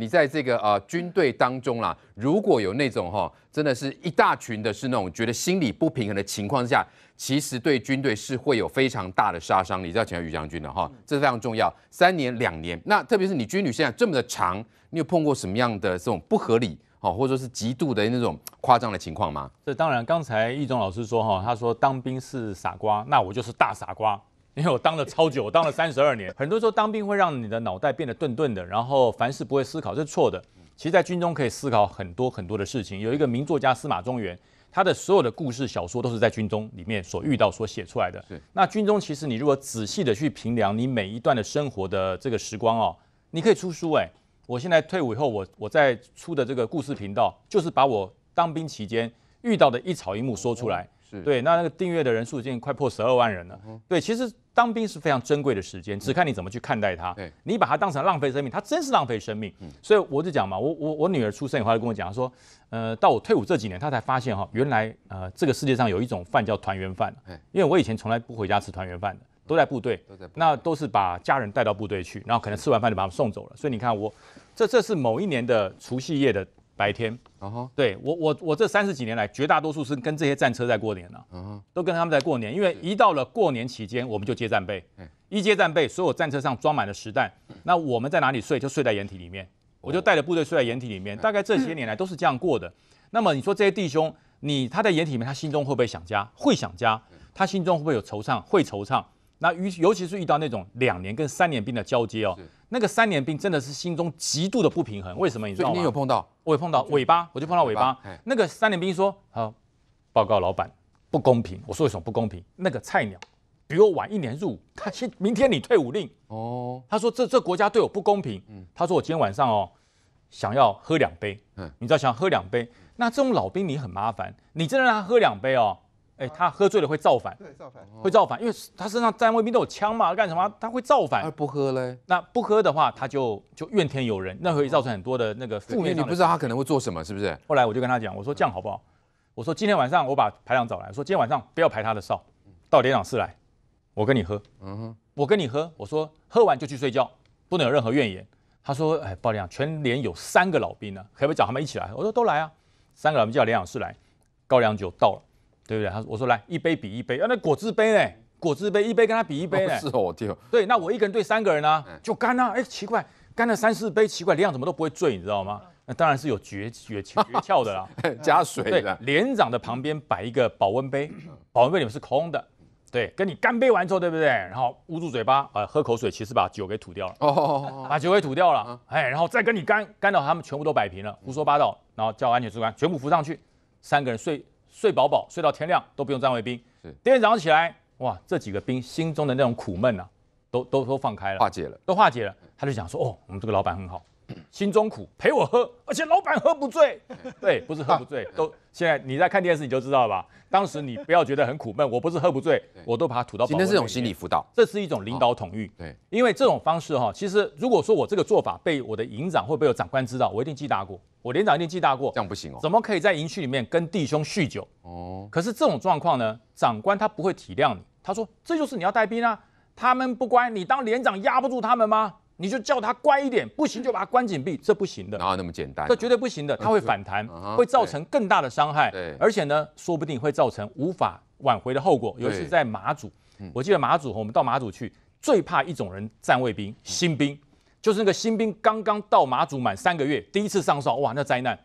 你在这个啊军队当中啦，如果有那种哈，真的是一大群的，是那种觉得心理不平衡的情况下，其实对军队是会有非常大的杀伤。你知道前教余将军的哈，这是非常重要。三年、两年，那特别是你军旅现在这么的长，你有碰过什么样的这种不合理哦，或者说是极度的那种夸张的情况吗？这当然，刚才易中老师说哈，他说当兵是傻瓜，那我就是大傻瓜。因为我当了超久，我当了三十二年，很多时候当兵会让你的脑袋变得钝钝的，然后凡事不会思考是错的。其实，在军中可以思考很多很多的事情。有一个名作家司马中原，他的所有的故事小说都是在军中里面所遇到所写出来的。那军中其实你如果仔细的去评量你每一段的生活的这个时光哦，你可以出书哎。我现在退伍以后，我我在出的这个故事频道，就是把我当兵期间遇到的一草一木说出来。对，那那个订阅的人数已经快破十二万人了。对，其实。当兵是非常珍贵的时间，只看你怎么去看待它。你把它当成浪费生命，它真是浪费生命。所以我就讲嘛，我我我女儿出生以后她跟我讲，她说，呃，到我退伍这几年，她才发现哈，原来呃这个世界上有一种饭叫团圆饭。因为我以前从来不回家吃团圆饭的，都在部队，都在。那都是把家人带到部队去，然后可能吃完饭就把他们送走了。所以你看我，这这是某一年的除夕夜的。白天，啊对我我我这三十几年来，绝大多数是跟这些战车在过年呢，嗯，都跟他们在过年，因为一到了过年期间，我们就接战备，嗯，一接战备，所有战车上装满了实弹，那我们在哪里睡就睡在掩体里面，我就带着部队睡在掩体里面，大概这些年来都是这样过的。那么你说这些弟兄，你他在掩体里面，他心中会不会想家？会想家，他心中会不会有惆怅？会惆怅。那尤尤其是遇到那种两年跟三年兵的交接哦，那个三年兵真的是心中极度的不平衡。为什么？你知道吗？今天有碰到，我有碰到尾巴，我就碰到尾巴。那个三年兵说：“好，报告老板，不公平！我说为什么不公平？那个菜鸟比我晚一年入伍，他先明天你退伍令哦。”他说：“这这国家对我不公平。”嗯，他说：“我今天晚上哦，想要喝两杯。”嗯，你知道想喝两杯，那这种老兵你很麻烦，你真的让他喝两杯哦。哎，他喝醉了会造反，对，造反，会造反，因为他身上站卫兵都有枪嘛，干什么？他会造反。不喝嘞，那不喝的话，他就就怨天尤人，那可以造成很多的那个负面。你不知道他可能会做什么，是不是？后来我就跟他讲，我说这样好不好？我说今天晚上我把排长找来说，今天晚上不要排他的哨，到连长室来，我跟你喝，嗯哼，我跟你喝。我说喝完就去睡觉，不能有任何怨言。他说，哎，包连长，全连有三个老兵呢，可不可以找他们一起来？我说都来啊，三个老兵叫连长室来，高粱酒到了。对不对？他说：“我说来一杯比一杯，啊，那果汁杯呢？果汁杯一杯跟他比一杯嘞。”是哦，我听。对，那我一个人对三个人啊，就干啊！哎，奇怪，干了三四杯，奇怪，连怎么都不会醉，你知道吗？那当然是有诀绝诀跳的啦，加水。对，连长的旁边摆一个保温杯，保温杯里面是空的，对，跟你干杯完之后，对不对？然后捂住嘴巴，呃，喝口水，其实把酒给吐掉了。哦把酒给吐掉了，哎，然后再跟你干，干到他们全部都摆平了，胡说八道，然后叫安全主管全部扶上去，三个人睡。睡饱饱，睡到天亮都不用站卫兵。第二天早上起来，哇，这几个兵心中的那种苦闷啊，都都都放开了，化解了，都化解了。他就讲说，哦，我们这个老板很好。心中苦，陪我喝，而且老板喝不醉。对，不是喝不醉，都现在你在看电视你就知道了吧？当时你不要觉得很苦闷，我不是喝不醉，我都把它吐到。今天是一种心理辅导，这是一种领导统御。对，因为这种方式哈，其实如果说我这个做法被我的营长或被有长官知道，我一定记大过，我连长一定记大过。这样不行哦，怎么可以在营区里面跟弟兄酗酒？哦，可是这种状况呢，长官他不会体谅你，他说这就是你要带兵啊，他们不乖，你当连长压不住他们吗？你就叫他乖一点，不行就把他关紧闭，这不行的。哪有那么简单？这绝对不行的，他会反弹，会造成更大的伤害。对，而且呢，说不定会造成无法挽回的后果。尤其在马祖，我记得马祖，我们到马祖去，最怕一种人——站卫兵新兵，就是那个新兵刚刚到马祖满三个月，第一次上哨，哇，那灾难！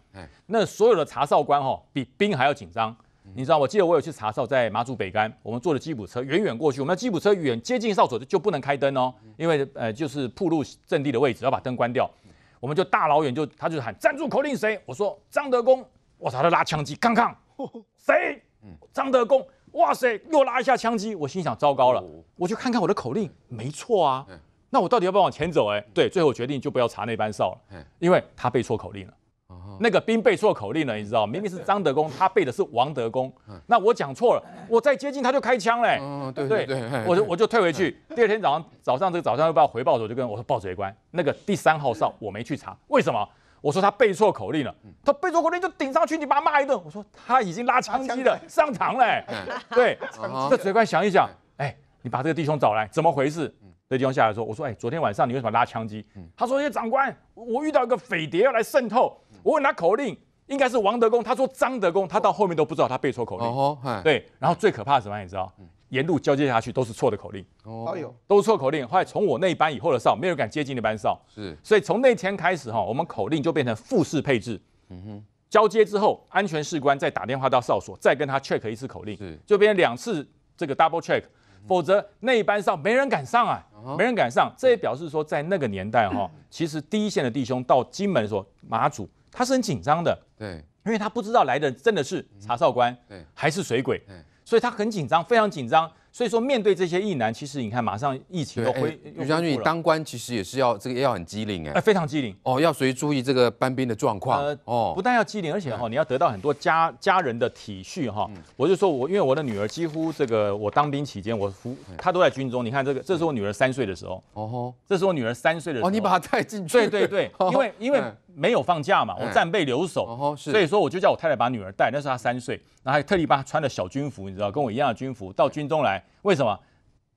那所有的查哨官哦，比兵还要紧张。你知道，我记得我有去查哨，在马祖北干，我们坐的吉普车远远过去，我们的吉普车远接近哨所就不能开灯哦，因为呃就是铺路阵地的位置要把灯关掉，我们就大老远就他就喊站住口令谁？我说张德公，我操他拉枪机，看看谁？张德公，哇塞又拉一下枪机，我心想糟糕了，我去看看我的口令，没错啊，那我到底要不要往前走？哎，对，最后我决定就不要查那班哨了，因为他背错口令了。那个兵背错口令了，你知道，明明是张德公，他背的是王德公。那我讲错了，我再接近他就开枪嘞。对对对，我就我就退回去。第二天早上，早上这个早上又把我回报候，就跟我说，报指挥官，那个第三号哨我没去查，为什么？我说他背错口令了，他背错口令就顶上去，你把他骂一顿。我说他已经拉枪机了，上膛嘞。对，这指挥官想一想，哎，你把这个弟兄找来，怎么回事？那地方下来说，我说哎，昨天晚上你为什么拉枪机？他说：哎，长官，我遇到一个匪谍要来渗透，我问他口令，应该是王德公，他说张德公，他到后面都不知道他背错口令。对，然后最可怕是什么？你知道？沿路交接下去都是错的口令。哦，都有都是错口令。后来从我那一班以后的哨，没人敢接近那班哨。是。所以从那天开始哈，我们口令就变成复式配置。嗯哼。交接之后，安全士官再打电话到哨所，再跟他 check 一次口令。是。就变成两次这个 double check。否则那一班上没人敢上啊，没人敢上。这也表示说，在那个年代哈，其实第一线的弟兄到金门说马祖，他是很紧张的，对，因为他不知道来的真的是查哨官，对，还是水鬼，所以他很紧张，非常紧张。所以说，面对这些疫难，其实你看，马上疫情又回，于将军，你当官其实也是要这个要很机灵哎，非常机灵哦，要随时注意这个班兵的状况哦。不但要机灵，而且哈，你要得到很多家家人的体恤哈。我就说我因为我的女儿几乎这个我当兵期间，我夫她都在军中。你看这个，这是我女儿三岁的时候，哦这是我女儿三岁的时候，你把她带进去，对对对，因为因为。没有放假嘛，我战备留守，所以说我就叫我太太把女儿带，那时她三岁，然后还特地帮她穿了小军服，你知道，跟我一样的军服，到军中来。为什么？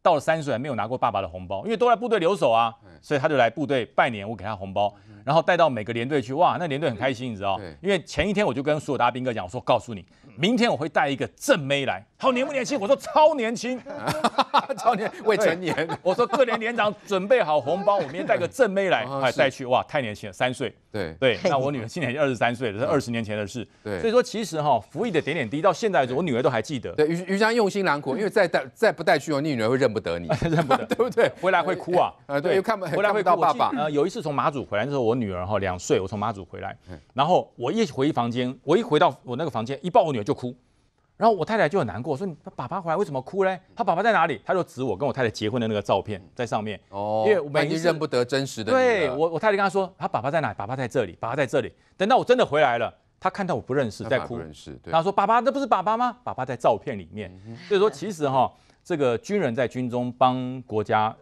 到了三岁还没有拿过爸爸的红包，因为都在部队留守啊，所以他就来部队拜年，我给他红包。然后带到每个连队去，哇，那连队很开心，你知道对。因为前一天我就跟所有大兵哥讲，我说告诉你，明天我会带一个正妹来，他年不年轻？我说超年轻，超年未成年。我说各连连长准备好红包，我明天带个正妹来，来带去，哇，太年轻了，三岁。对对，那我女儿今年已经二十三岁了，是二十年前的事。对，所以说其实哈，服役的点点滴滴到现在，我女儿都还记得。对，于于江用心良苦，因为再带再不带去，我女儿会认不得你，认不得，对不对？回来会哭啊，对，又看不回来会哭爸爸。呃，有一次从马祖回来的时候，我。女儿哈两岁，我从妈祖回来，然后我一回房间，我一回到我那个房间，一抱我女儿就哭，然后我太太就很难过，说你爸爸回来为什么哭嘞？他爸爸在哪里？他就指我跟我太太结婚的那个照片在上面，哦，因为已经认不得真实的。对我我太太跟他说他爸爸在哪？爸爸在这里，爸爸在这里。等到我真的回来了，他看到我不认识在哭，他说爸爸，那不是爸爸吗？爸爸在照片里面。所以说其实哈，这个军人在军中帮国家。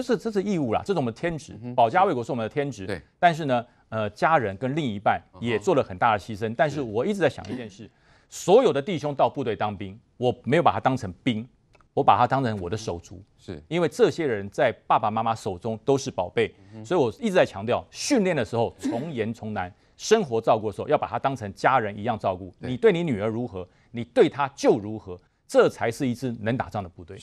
这是这是义务啦，这是们的天职，保家卫国是我们的天职。对。但是呢，呃，家人跟另一半也做了很大的牺牲。但是我一直在想一件事：所有的弟兄到部队当兵，我没有把他当成兵，我把他当成我的手足。是。因为这些人在爸爸妈妈手中都是宝贝，所以我一直在强调，训练的时候 从严从难，生活照顾的时候要把他当成家人一样照顾。你对你女儿如何，你对他就如何，这才是一支能打仗的部队。